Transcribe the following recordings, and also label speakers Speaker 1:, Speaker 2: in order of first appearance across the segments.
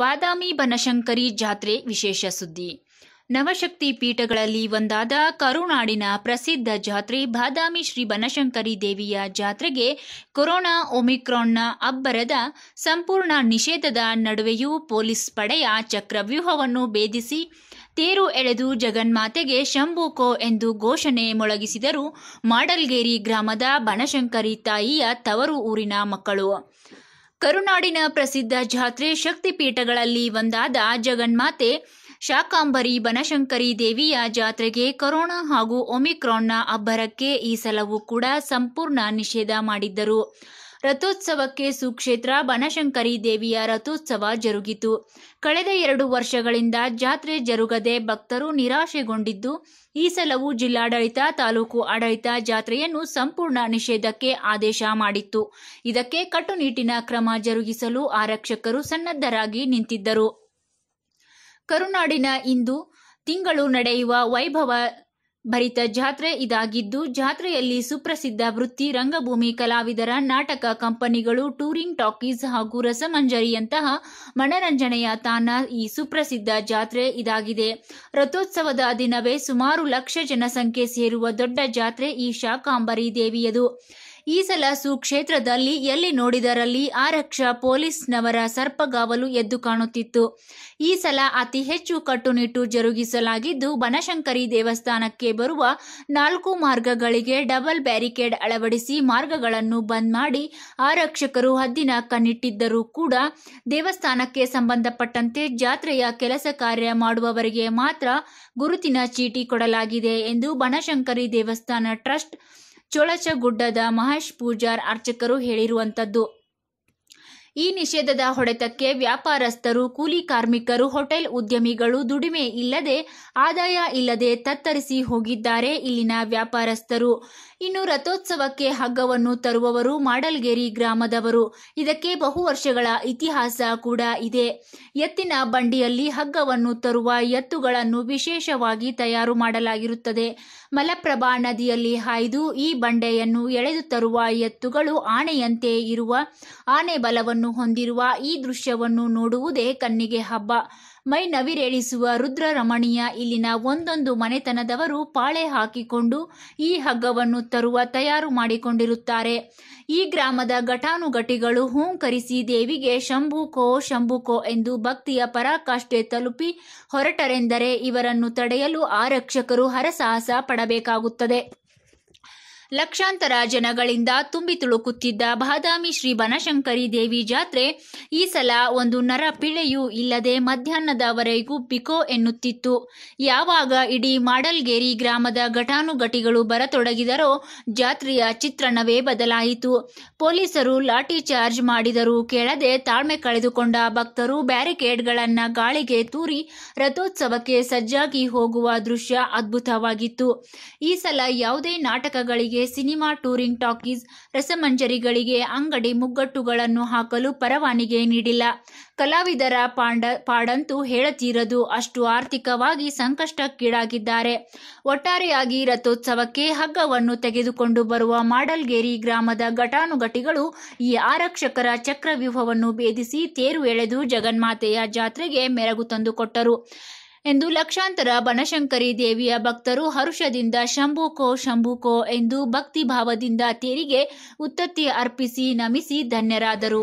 Speaker 1: ಬಾದಾಮಿ ಬನಶಂಕರಿ ಜಾತ್ರೆ ವಿಶೇಷ ಸುದ್ದಿ ನವಶಕ್ತಿ ಪೀಠಗಳಲ್ಲಿ ಒಂದಾದ ಕರುನಾಡಿನ ಪ್ರಸಿದ್ಧ ಜಾತ್ರೆ ಬಾದಾಮಿ ಶ್ರೀ ಬನಶಂಕರಿ ದೇವಿಯ ಜಾತ್ರೆಗೆ ಕೊರೋನಾ ಒಮಿಕ್ರಾನ್ನ ಅಬ್ಬರದ ಸಂಪೂರ್ಣ ನಿಷೇಧದ ನಡುವೆಯೂ ಪೊಲೀಸ್ ಪಡೆಯ ಚಕ್ರವ್ಯೂಹವನ್ನು ಭೇದಿಸಿ ತೇರು ಎಳೆದು ಜಗನ್ಮಾತೆಗೆ ಶಂಭುಕೋ ಎಂದು ಘೋಷಣೆ ಮೊಳಗಿಸಿದರು ಮಾಡಲ್ಗೇರಿ ಗ್ರಾಮದ ಬನಶಂಕರಿ ತಾಯಿಯ ತವರು ಊರಿನ ಮಕ್ಕಳು ಕರುನಾಡಿನ ಪ್ರಸಿದ್ಧ ಜಾತ್ರೆ ಶಕ್ತಿಪೀಠಗಳಲ್ಲಿ ಒಂದಾದ ಜಗನ್ಮಾತೆ ಶಾಕಾಂಬರಿ ಬನಶಂಕರಿ ದೇವಿಯ ಜಾತ್ರೆಗೆ ಕೊರೋನಾ ಹಾಗೂ ಒಮಿಕ್ರಾನ್ನ ಅಬ್ಬರಕ್ಕೆ ಈ ಸಲವೂ ಕೂಡ ಸಂಪೂರ್ಣ ನಿಷೇಧ ಮಾಡಿದ್ದರು ರಥೋತ್ಸವಕ್ಕೆ ಸುಕ್ಷೇತ್ರ ಬನಶಂಕರಿ ದೇವಿಯ ರಥೋತ್ಸವ ಜರುಗಿತು ಕಳೆದ ಎರಡು ವರ್ಷಗಳಿಂದ ಜಾತ್ರೆ ಜರುಗದೆ ಭಕ್ತರು ನಿರಾಶೆಗೊಂಡಿದ್ದು ಈ ಸಲವು ಜಿಲ್ಲಾಡಳಿತ ತಾಲೂಕು ಆಡಳಿತ ಜಾತ್ರೆಯನ್ನು ಸಂಪೂರ್ಣ ನಿಷೇಧಕ್ಕೆ ಆದೇಶ ಮಾಡಿತ್ತು ಇದಕ್ಕೆ ಕಟ್ಟುನಿಟ್ಟಿನ ಕ್ರಮ ಜರುಗಿಸಲು ಆರಕ್ಷಕರು ಸನ್ನದ್ಧರಾಗಿ ನಿಂತಿದ್ದರು ಕರುನಾಡಿನ ಇಂದು ತಿಂಗಳು ನಡೆಯುವ ವೈಭವ ಭರಿತ ಜಾತ್ರೆ ಇದಾಗಿದ್ದು ಜಾತ್ರೆಯಲ್ಲಿ ಸುಪ್ರಸಿದ್ಧ ವೃತ್ತಿ ರಂಗಭೂಮಿ ಕಲಾವಿದರ ನಾಟಕ ಕಂಪನಿಗಳು ಟೂರಿಂಗ್ ಟಾಕೀಸ್ ಹಾಗೂ ರಸಮಂಜರಿಯಂತಹ ಮನರಂಜನೆಯ ತಾಣ ಈ ಸುಪ್ರಸಿದ್ಧ ಜಾತ್ರೆ ಇದಾಗಿದೆ ರಥೋತ್ಸವದ ದಿನವೇ ಸುಮಾರು ಲಕ್ಷ ಜನಸಂಖ್ಯೆ ಸೇರುವ ದೊಡ್ಡ ಜಾತ್ರೆ ಈ ಶಾಕಾಂಬರಿ ದೇವಿಯದು ಈ ಸಲ ಸುಕ್ಷೇತ್ರದಲ್ಲಿ ಎಲ್ಲಿ ನೋಡಿದರಲ್ಲಿ ಆರಕ್ಷ ಪೊಲೀಸ್ನವರ ಸರ್ಪಗಾವಲು ಎದ್ದು ಕಾಣುತ್ತಿತ್ತು ಈ ಸಲ ಅತಿ ಹೆಚ್ಚು ಕಟ್ಟುನಿಟ್ಟು ಜರುಗಿಸಲಾಗಿದ್ದು ಬನಶಂಕರಿ ದೇವಸ್ಥಾನಕ್ಕೆ ಬರುವ ನಾಲ್ಕು ಮಾರ್ಗಗಳಿಗೆ ಡಬಲ್ ಬ್ಯಾರಿಕೇಡ್ ಅಳವಡಿಸಿ ಮಾರ್ಗಗಳನ್ನು ಬಂದ್ ಮಾಡಿ ಆರಕ್ಷಕರು ಹದ್ದಿನ ಕಣ್ಣಿಟ್ಟಿದ್ದರೂ ಕೂಡ ದೇವಸ್ಥಾನಕ್ಕೆ ಸಂಬಂಧಪಟ್ಟಂತೆ ಜಾತ್ರೆಯ ಕೆಲಸ ಕಾರ್ಯ ಮಾಡುವವರಿಗೆ ಮಾತ್ರ ಗುರುತಿನ ಚೀಟಿ ಕೊಡಲಾಗಿದೆ ಎಂದು ಬನಶಂಕರಿ ದೇವಸ್ಥಾನ ಟ್ರಸ್ಟ್ ಚೊಳಚಗುಡ್ಡದ ಮಹೇಶ್ ಪೂಜಾರ್ ಅರ್ಚಕರು ಹೇಳಿರುವಂಥದ್ದು ಈ ನಿಷೇಧದ ಹೊಡೆತಕ್ಕೆ ವ್ಯಾಪಾರಸ್ಥರು ಕೂಲಿ ಕಾರ್ಮಿಕರು ಹೋಟೆಲ್ ಉದ್ಯಮಿಗಳು ದುಡಿಮೆ ಇಲ್ಲದೆ ಆದಾಯ ಇಲ್ಲದೆ ತತ್ತರಿಸಿ ಹೋಗಿದ್ದಾರೆ ಇಲ್ಲಿನ ವ್ಯಾಪಾರಸ್ಥರು ಇನ್ನು ರಥೋತ್ಸವಕ್ಕೆ ಹಗ್ಗವನ್ನು ತರುವವರು ಮಾಡಲ್ಗೇರಿ ಗ್ರಾಮದವರು ಇದಕ್ಕೆ ಬಹು ವರ್ಷಗಳ ಇತಿಹಾಸ ಕೂಡ ಇದೆ ಎತ್ತಿನ ಬಂಡಿಯಲ್ಲಿ ಹಗ್ಗವನ್ನು ತರುವ ಎತ್ತುಗಳನ್ನು ವಿಶೇಷವಾಗಿ ತಯಾರು ಮಾಡಲಾಗಿರುತ್ತದೆ ಮಲಪ್ರಭಾ ನದಿಯಲ್ಲಿ ಹಾಯ್ದು ಈ ಬಂಡೆಯನ್ನು ಎಳೆದು ತರುವ ಎತ್ತುಗಳು ಆನೆಯಂತೆ ಇರುವ ಆನೆ ಬಲವನ್ನು ಹೊಂದಿರುವ ಈ ದೃಶ್ಯವನ್ನು ನೋಡುವುದೇ ಕಣ್ಣಿಗೆ ಹಬ್ಬ ಮೈ ನವಿರೇಳಿಸುವ ರುದ್ರರಮಣೀಯ ಇಲ್ಲಿನ ಒಂದೊಂದು ಮನೆತನದವರು ಪಾಳೆ ಹಾಕಿಕೊಂಡು ಈ ಹಗ್ಗವನ್ನು ತರುವ ತಯಾರು ಮಾಡಿಕೊಂಡಿರುತ್ತಾರೆ ಈ ಗ್ರಾಮದ ಘಟಾನುಘಟಿಗಳು ಹೂಂಕರಿಸಿ ದೇವಿಗೆ ಶಂಭುಕೋ ಶಂಭುಕೋ ಎಂದು ಭಕ್ತಿಯ ಪರಾಕಾಷ್ಠೆ ತಲುಪಿ ಹೊರಟರೆಂದರೆ ಇವರನ್ನು ತಡೆಯಲು ಆರಕ್ಷಕರು ಹರಸಾಹಸ ಪಡಬೇಕಾಗುತ್ತದೆ ಲಕ್ಷಾಂತರ ಜನಗಳಿಂದ ತುಂಬಿ ತುಳುಕುತ್ತಿದ್ದ ಬಾದಾಮಿ ಶ್ರೀ ಬನಶಂಕರಿ ದೇವಿ ಜಾತ್ರೆ ಈ ಸಲ ಒಂದು ನರ ಪಿಳೆಯೂ ಇಲ್ಲದೆ ಮಧ್ಯಾಹ್ನದವರೆಗೂ ಬಿಕೋ ಎನ್ನುತ್ತಿತ್ತು ಯಾವಾಗ ಇಡೀ ಮಾಡಲ್ಗೇರಿ ಗ್ರಾಮದ ಘಟಾನುಘಟಿಗಳು ಬರತೊಡಗಿದರೋ ಜಾತ್ರೆಯ ಚಿತ್ರಣವೇ ಬದಲಾಯಿತು ಪೊಲೀಸರು ಲಾಠಿ ಚಾರ್ಜ್ ಮಾಡಿದರೂ ಕೇಳದೆ ತಾಳ್ಮೆ ಕಳೆದುಕೊಂಡ ಭಕ್ತರು ಬ್ಯಾರಿಕೇಡ್ಗಳನ್ನ ಗಾಳಿಗೆ ತೂರಿ ರಥೋತ್ಸವಕ್ಕೆ ಸಜ್ಜಾಗಿ ಹೋಗುವ ದೃಶ್ಯ ಅದ್ಭುತವಾಗಿತ್ತು ಈ ಸಲ ಯಾವುದೇ ನಾಟಕಗಳಿಗೆ ಸಿನಿಮಾ ಟೂರಿಂಗ್ ಟಾಕೀಸ್ ರಸಮಂಜರಿಗಳಿಗೆ ಅಂಗಡಿ ಮುಗ್ಗಟ್ಟುಗಳನ್ನು ಹಾಕಲು ಪರವಾನಿಗೆ ನೀಡಿಲ್ಲ ಕಲಾವಿದರ ಪಾಂಡ ಪಾಡಂತೂ ಹೇಳತೀರದು ಅಷ್ಟು ಆರ್ಥಿಕವಾಗಿ ಸಂಕಷ್ಟಕ್ಕೀಡಾಗಿದ್ದಾರೆ ಒಟ್ಟಾರೆಯಾಗಿ ರಥೋತ್ಸವಕ್ಕೆ ಹಗ್ಗವನ್ನು ತೆಗೆದುಕೊಂಡು ಬರುವ ಮಾಡಲ್ಗೇರಿ ಗ್ರಾಮದ ಘಟಾನುಘಟಿಗಳು ಈ ಆರಕ್ಷಕರ ಚಕ್ರವ್ಯೂಹವನ್ನು ಭೇದಿಸಿ ತೇರು ಎಳೆದು ಜಗನ್ಮಾತೆಯ ಜಾತ್ರೆಗೆ ಮೆರಗು ತಂದುಕೊಟ್ಟರು ಎಂದು ಲಕ್ಷಾಂತರ ಬನಶಂಕರಿ ದೇವಿಯ ಭಕ್ತರು ಹರುಷದಿಂದ ಶಂಭುಕೋ ಶಂಭುಕೋ ಎಂದು ಭಕ್ತಿ ಭಾವದಿಂದ ತೇರಿಗೆ ಉತ್ತತ್ತಿ ಅರ್ಪಿಸಿ ನಮಿಸಿ ಧನ್ಯರಾದರು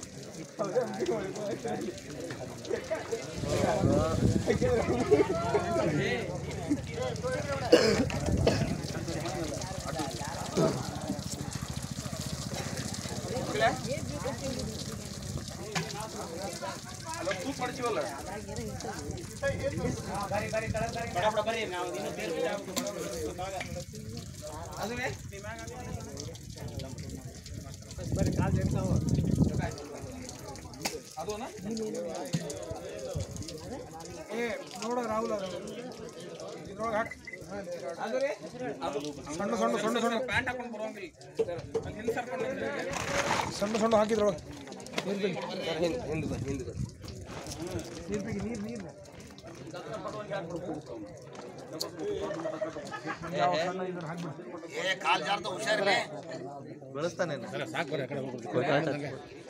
Speaker 1: ಅದುವೇ ಬರೀ ಕಾಲ್ ಜೆಂಟ್ಸ್ ಅವ ಏ ರಾಹುಲ್ ಸಣ್ಣ ಸಣ್ಣ ಸಣ್ಣ ಸಣ್ಣ ಹಾಕಿದ್ರೊಳಗೆ ನೀರು ಬೇಕು ನೀರು ನೀರು ಸಾಕು